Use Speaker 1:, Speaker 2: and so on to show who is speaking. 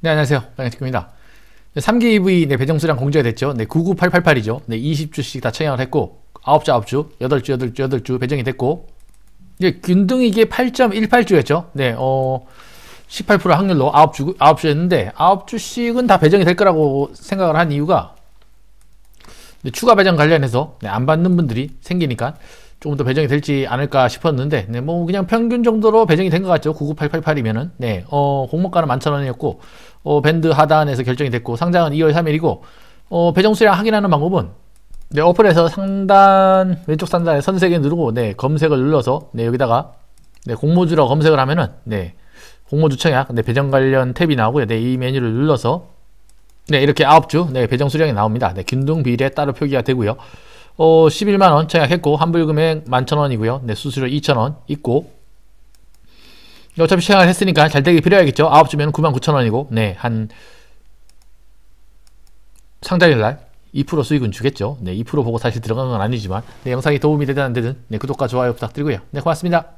Speaker 1: 네, 안녕하세요. 방향티니다 3기 EV 네, 배정수량 공제가 됐죠. 네, 99888이죠. 네, 20주씩 다 청약을 했고, 9주, 9주, 8주, 8주, 8주 배정이 됐고, 이균등 이게 8.18주였죠. 네, 어, 18% 확률로 9주, 9주였는데, 9주씩은 다 배정이 될 거라고 생각을 한 이유가, 네, 추가 배정 관련해서 네, 안 받는 분들이 생기니까, 조금 더 배정이 될지 않을까 싶었는데 네, 뭐 그냥 평균 정도로 배정이 된 것 같죠. 99888이면은 네, 어, 공모가는 11,000원이었고 어, 밴드 하단에서 결정이 됐고 상장은 2월 3일이고 어, 배정 수량 확인하는 방법은 네, 어플에서 상단 왼쪽 상단에 선색을 누르고 네, 검색을 눌러서 네, 여기다가 네, 공모주라고 검색을 하면은 네, 공모주 청약 네, 배정 관련 탭이 나오고요. 네, 이 메뉴를 눌러서 네, 이렇게 9주 네, 배정 수량이 나옵니다. 네, 균등 비례 따로 표기가 되고요. 어, 11만원 청약했고 환불금액 11,000원이고요. 네, 수수료 2,000원 있고 어차피 시행을 했으니까 잘 되길 필요하겠죠 9주면 99,000원이고 네, 한 상자일날 2% 수익은 주겠죠. 네, 2% 보고 다시 들어간 건 아니지만 네, 영상이 도움이 되든 안 되든 네, 구독과 좋아요 부탁드리고요. 네, 고맙습니다.